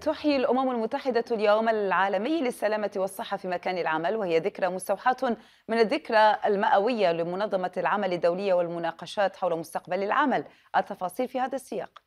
تحيي الأمم المتحدة اليوم العالمي للسلامة والصحة في مكان العمل وهي ذكرى مستوحاة من الذكرى المئوية لمنظمة العمل الدولية والمناقشات حول مستقبل العمل التفاصيل في هذا السياق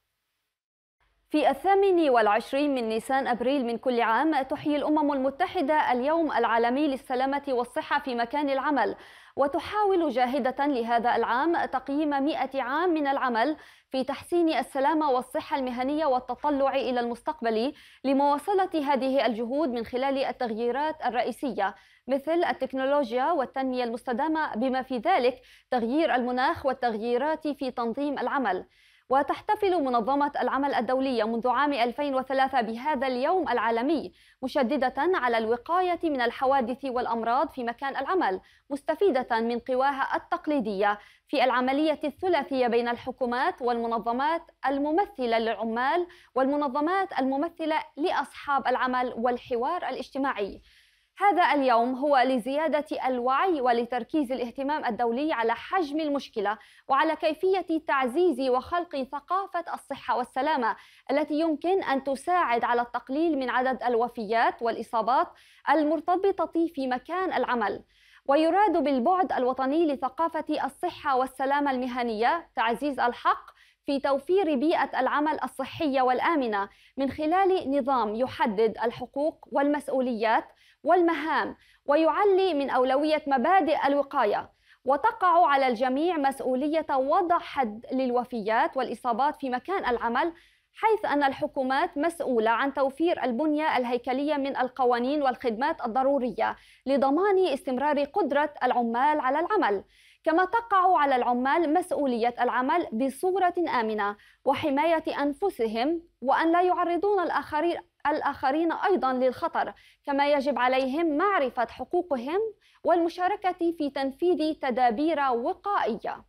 في الثامن والعشرين من نيسان أبريل من كل عام تحيي الأمم المتحدة اليوم العالمي للسلامة والصحة في مكان العمل وتحاول جاهدة لهذا العام تقييم 100 عام من العمل في تحسين السلامة والصحة المهنية والتطلع إلى المستقبل لمواصلة هذه الجهود من خلال التغييرات الرئيسية مثل التكنولوجيا والتنمية المستدامة بما في ذلك تغيير المناخ والتغييرات في تنظيم العمل وتحتفل منظمة العمل الدولية منذ عام 2003 بهذا اليوم العالمي مشددة على الوقاية من الحوادث والأمراض في مكان العمل مستفيدة من قواها التقليدية في العملية الثلاثية بين الحكومات والمنظمات الممثلة للعمال والمنظمات الممثلة لأصحاب العمل والحوار الاجتماعي هذا اليوم هو لزيادة الوعي ولتركيز الاهتمام الدولي على حجم المشكلة وعلى كيفية تعزيز وخلق ثقافة الصحة والسلامة التي يمكن أن تساعد على التقليل من عدد الوفيات والإصابات المرتبطة في مكان العمل. ويراد بالبعد الوطني لثقافة الصحة والسلامة المهنية تعزيز الحق في توفير بيئة العمل الصحية والآمنة من خلال نظام يحدد الحقوق والمسؤوليات والمهام ويعلي من أولوية مبادئ الوقاية وتقع على الجميع مسؤولية وضع حد للوفيات والإصابات في مكان العمل حيث أن الحكومات مسؤولة عن توفير البنية الهيكلية من القوانين والخدمات الضرورية لضمان استمرار قدرة العمال على العمل كما تقع على العمال مسؤولية العمل بصورة آمنة وحماية أنفسهم وأن لا يعرضون الآخرين الآخرين أيضا للخطر كما يجب عليهم معرفة حقوقهم والمشاركة في تنفيذ تدابير وقائية